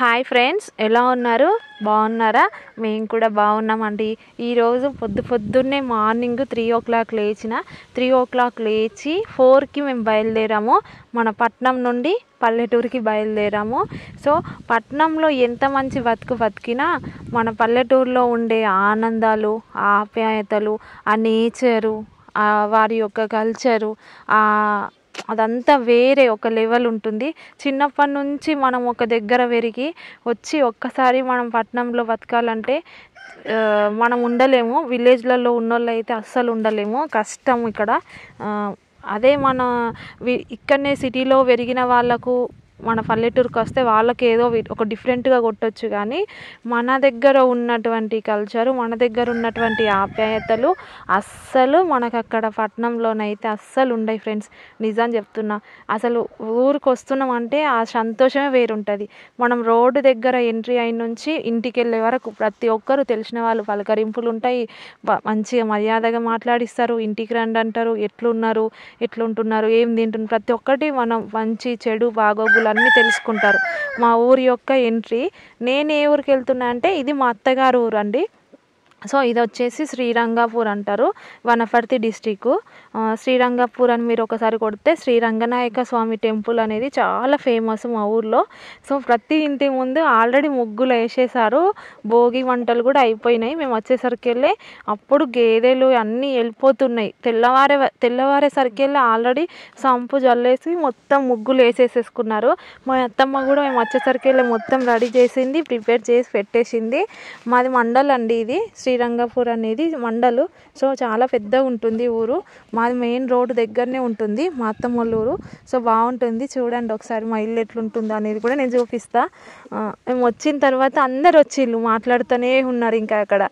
hi friends ఎలా ఉన్నారు బాగున్నారా మేము కూడా బాగున్నామండి ఈరోజు పొద్దు పొద్దున్నే మార్నింగ్ త్రీ ఓ క్లాక్ లేచిన త్రీ ఓ క్లాక్ లేచి ఫోర్కి మేము బయలుదేరాము మన పట్నం నుండి పల్లెటూరుకి బయలుదేరాము సో పట్నంలో ఎంత మంచి బతుకు బతికినా మన పల్లెటూరులో ఉండే ఆనందాలు ఆప్యాయతలు ఆ నేచరు వారి యొక్క కల్చరు అదంతా వేరే ఒక లెవెల్ ఉంటుంది చిన్నప్పటి నుంచి మనం ఒక దగ్గర పెరిగి వచ్చి ఒక్కసారి మనం పట్టణంలో బతకాలంటే మనం ఉండలేము విలేజ్లలో ఉన్నోళ్ళు అయితే అస్సలు ఉండలేము కష్టం ఇక్కడ అదే మన ఇక్కడనే సిటీలో పెరిగిన వాళ్ళకు మన పల్లెటూరుకి వస్తే వాళ్ళకి ఏదో ఒక డిఫరెంట్గా కొట్టొచ్చు కానీ మన దగ్గర ఉన్నటువంటి కల్చరు మన దగ్గర ఉన్నటువంటి ఆప్యాయతలు అస్సలు మనకు అక్కడ పట్నంలోనైతే అస్సలు ఉండయి ఫ్రెండ్స్ నిజం చెప్తున్నా అసలు ఊరికి వస్తున్నాం అంటే ఆ సంతోషమే వేరుంటుంది మనం రోడ్డు దగ్గర ఎంట్రీ అయిన నుంచి ఇంటికి వెళ్ళే వరకు ప్రతి ఒక్కరు తెలిసిన వాళ్ళు పలకరింపులు ఉంటాయి మంచిగా మర్యాదగా మాట్లాడిస్తారు ఇంటికి రండి అంటారు ఎట్లున్నారు ఎట్లుంటున్నారు ఏం తింటున్నారు ప్రతి ఒక్కటి మనం మంచి చెడు బాగోగులు అన్నీ తెలుసుకుంటారు మా ఊరి యొక్క ఎంట్రీ నేను ఏ ఊరికి వెళ్తున్నా అంటే ఇది మా అత్తగారు ఊరు అండి సో ఇది వచ్చేసి శ్రీరంగాపూర్ అంటారు వనపర్తి డిస్టిక్ శ్రీరంగాపూర్ అని మీరు ఒకసారి కొడితే శ్రీరంగనాయక స్వామి టెంపుల్ అనేది చాలా ఫేమస్ మా ఊర్లో సో ప్రతి ఇంటి ముందు ఆల్రెడీ ముగ్గులు వేసేసారు భోగి వంటలు కూడా అయిపోయినాయి మేము వచ్చేసరికి వెళ్ళే అప్పుడు గేదెలు అన్నీ వెళ్ళిపోతున్నాయి తెల్లవారే వెళ్ళి ఆల్రెడీ సంపు జల్లేసి మొత్తం ముగ్గులు వేసేసేసుకున్నారు మా అత్తమ్మ కూడా మేము వచ్చేసరికి వెళ్ళి మొత్తం రెడీ చేసింది ప్రిపేర్ చేసి పెట్టేసింది మాది మండల్ అండి ఇది శ్రీరంగపూర్ అనేది మండలు సో చాలా పెద్దగా ఉంటుంది ఊరు మాది మెయిన్ రోడ్ దగ్గరనే ఉంటుంది మా అత్తమ్మలూరు సో బాగుంటుంది చూడండి ఒకసారి మా ఇల్లు ఎట్లుంటుందో అనేది కూడా నేను చూపిస్తాను మేము వచ్చిన తర్వాత అందరు వచ్చిళ్ళు మాట్లాడుతూనే ఉన్నారు ఇంకా అక్కడ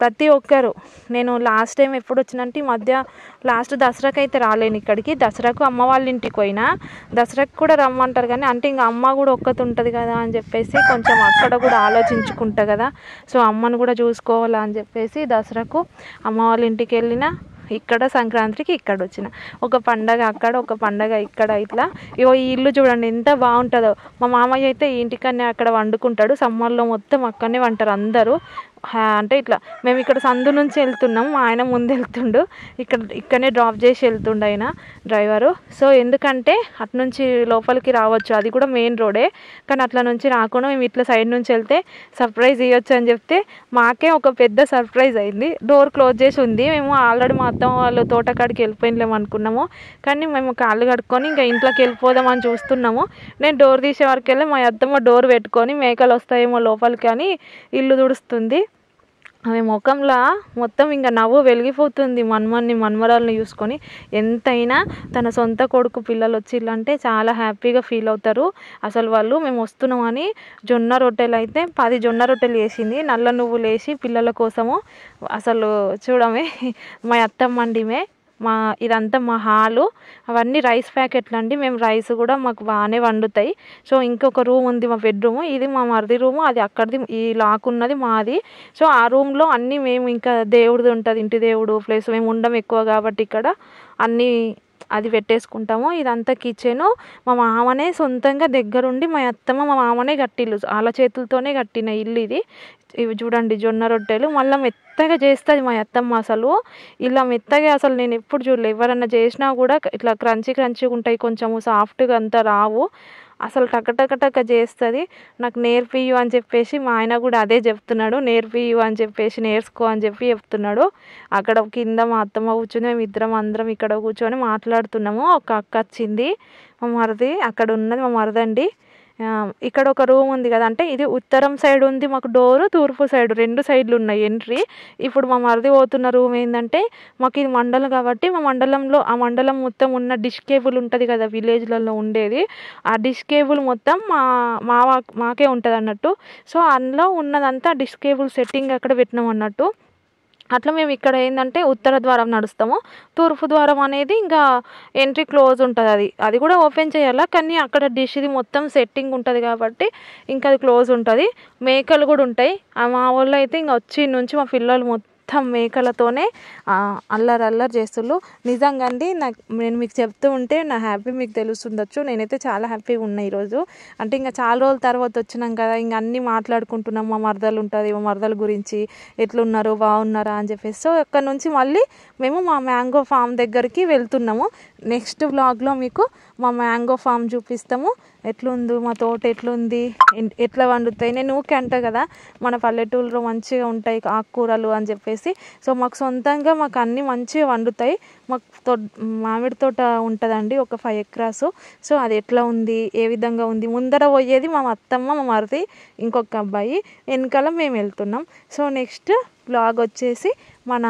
ప్రతి ఒక్కరు నేను లాస్ట్ టైం ఎప్పుడు వచ్చినంటే ఈ మధ్య లాస్ట్ దసరాకు అయితే రాలేను ఇక్కడికి దసరాకు అమ్మ వాళ్ళ ఇంటికి పోయినా దసరాకు కూడా రమ్మంటారు కానీ అంటే ఇంకా అమ్మ కూడా ఒక్కతో ఉంటుంది కదా అని చెప్పేసి కొంచెం అక్కడ కూడా ఆలోచించుకుంటా కదా సో అమ్మను కూడా చూసుకోవాలా అని చెప్పేసి దసరాకు అమ్మ వాళ్ళ ఇంటికి వెళ్ళిన ఇక్కడ సంక్రాంతికి ఇక్కడ వచ్చిన ఒక పండగ అక్కడ ఒక పండగ ఇక్కడ ఇట్లా ఇగో ఈ ఇల్లు చూడండి ఎంత బాగుంటుందో మా మామయ్య అయితే ఇంటికన్నా అక్కడ వండుకుంటాడు సమ్మర్లో మొత్తం అక్కడనే వంటారు అందరూ అంటే ఇట్లా మేము ఇక్కడ సందు నుంచి వెళ్తున్నాం ఆయన ముందు వెళ్తుండు ఇక్కడ ఇక్కడనే డ్రాప్ చేసి వెళ్తుండు ఆయన డ్రైవరు సో ఎందుకంటే అటు నుంచి లోపలికి రావచ్చు అది కూడా మెయిన్ రోడే కానీ అట్లా నుంచి రాకుండా మేము ఇట్లా సైడ్ నుంచి వెళ్తే సర్ప్రైజ్ ఇవ్వచ్చు అని చెప్తే మాకే ఒక పెద్ద సర్ప్రైజ్ అయింది డోర్ క్లోజ్ చేసి ఉంది మేము ఆల్రెడీ మా అత్తం వాళ్ళు తోటకాడికి వెళ్ళిపోయినలేము అనుకున్నాము కానీ మేము కాళ్ళు కడుక్కొని ఇంకా ఇంట్లోకి వెళ్ళిపోదామని చూస్తున్నాము నేను డోర్ తీసే వరకు వెళ్ళి మా అత్తమ్మ డోర్ పెట్టుకొని మేకలు వస్తాయేమో లోపలికి అని ఇల్లు తుడుస్తుంది ఆమె ముఖంలో మొత్తం ఇంకా నవ్వు వెలిగిపోతుంది మన్మన్ని మన్మరాలను చూసుకొని ఎంతైనా తన సొంత కొడుకు పిల్లలు వచ్చిళ్ళంటే చాలా హ్యాపీగా ఫీల్ అవుతారు అసలు వాళ్ళు మేము వస్తున్నామని జొన్న రొట్టెలు అయితే పది జొన్న రొట్టెలు వేసింది నల్ల నువ్వులు వేసి పిల్లల కోసము అసలు చూడమే మా అత్తమ్మండిమే మా ఇదంతా మా హాలు అవన్నీ రైస్ ప్యాకెట్లు అండి మేము రైస్ కూడా మాకు బాగానే వండుతాయి సో ఇంకొక రూమ్ ఉంది మా బెడ్రూమ్ ఇది మా మరిది రూము అది అక్కడిది ఈ లాక్ ఉన్నది మాది సో ఆ రూమ్లో అన్నీ మేము ఇంకా దేవుడిది ఉంటుంది ఇంటి దేవుడు ప్లస్ మేము ఉండం ఎక్కువ కాబట్టి ఇక్కడ అన్నీ అది పెట్టేసుకుంటాము ఇదంతా కిచెను మా మామనే సొంతంగా దగ్గరుండి మా అత్తమ్మ మా మామనే కట్టిల్లు వాళ్ళ చేతులతోనే కట్టిన ఇల్లు ఇది ఇవి చూడండి జొన్న రొట్టెలు మళ్ళీ మెత్తగా చేస్తుంది మా అత్తమ్మ అసలు ఇలా మెత్తగా అసలు నేను ఎప్పుడు చూడలేదు ఎవరన్నా చేసినా కూడా ఇట్లా క్రంచి క్రంచిగా ఉంటాయి కొంచెము సాఫ్ట్గా అంతా రావు అసలు టక చేస్తుంది నాకు నేర్పియు అని చెప్పేసి మా ఆయన కూడా అదే చెప్తున్నాడు నేర్పియు అని చెప్పేసి నేర్చుకో అని చెప్పి చెప్తున్నాడు అక్కడ కింద మా అత్తమ్మ కూర్చొని మేము ఇద్దరం అందరం ఇక్కడ కూర్చొని మాట్లాడుతున్నాము ఒక అక్క వచ్చింది మా మరిది అక్కడ ఉన్నది మా మరదండి ఇక్కడ ఒక రూమ్ ఉంది కదా అంటే ఇది ఉత్తరం సైడ్ ఉంది మాకు డోరు తూర్పు సైడ్ రెండు సైడ్లు ఉన్నాయి ఎంట్రీ ఇప్పుడు మా మరిది పోతున్న రూమ్ ఏంటంటే మాకు ఇది మండలం కాబట్టి మా మండలంలో ఆ మండలం మొత్తం ఉన్న డిష్ కేబుల్ ఉంటుంది కదా విలేజ్లలో ఉండేది ఆ డిష్ కేబుల్ మొత్తం మా మా మాకే ఉంటుంది అన్నట్టు సో అందులో ఉన్నదంతా డిష్ కేబుల్ సెట్టింగ్ అక్కడ పెట్టినాం అన్నట్టు అట్లా మేము ఇక్కడ ఏంటంటే ఉత్తర ద్వారం నడుస్తాము తూర్పు ద్వారం అనేది ఇంకా ఎంట్రీ క్లోజ్ ఉంటుంది అది అది కూడా ఓపెన్ చేయాలా కానీ అక్కడ డిష్ది మొత్తం సెట్టింగ్ ఉంటుంది కాబట్టి ఇంకా అది క్లోజ్ ఉంటుంది మేకలు కూడా ఉంటాయి మా ఊళ్ళో అయితే ఇంకా వచ్చి నుంచి మా పిల్లలు మొత్తం మొత్తం మేకలతోనే అల్లరి అల్లరి చేస్తుండ్రు నిజంగా అండి నాకు నేను మీకు చెప్తూ ఉంటే నా హ్యాపీ మీకు తెలుస్తుండొచ్చు నేనైతే చాలా హ్యాపీగా ఉన్నా ఈరోజు అంటే ఇంకా చాలా రోజుల తర్వాత వచ్చినాం కదా ఇంకా అన్నీ మాట్లాడుకుంటున్నాం మా మరదలు ఉంటుంది మా మరదల గురించి ఎట్లున్నారు బాగున్నారా అని చెప్పేసి సో ఇక్కడ నుంచి మళ్ళీ మేము మా మ్యాంగో ఫామ్ దగ్గరికి వెళ్తున్నాము నెక్స్ట్ బ్లాగ్లో మీకు మా మ్యాంగో ఫామ్ చూపిస్తాము ఎట్లుంది మా తోట ఎట్లుంది ఎట్లా వండుతాయి నేను ఊకే అంటా కదా మన పల్లెటూరులో మంచిగా ఉంటాయి ఆకుకూరలు అని చెప్పేసి చెప్పేసి సో మాకు సొంతంగా మాకు అన్నీ మంచిగా వండుతాయి మాకు తో మామిడి తోట ఉంటుందండి ఒక ఫైవ్ ఎకరాసు సో అది ఎట్లా ఉంది ఏ విధంగా ఉంది ముందర పోయేది మా అత్తమ్మ మా మరిది ఇంకొక అబ్బాయి వెనకాల మేము వెళ్తున్నాం సో నెక్స్ట్ బ్లాగ్ వచ్చేసి మన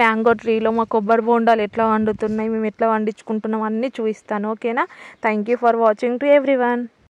మ్యాంగో ట్రీలో మా కొబ్బరి బోండాలు ఎట్లా వండుతున్నాయి మేము ఎట్లా వండించుకుంటున్నాం అన్నీ చూపిస్తాను ఓకేనా thank you for watching to everyone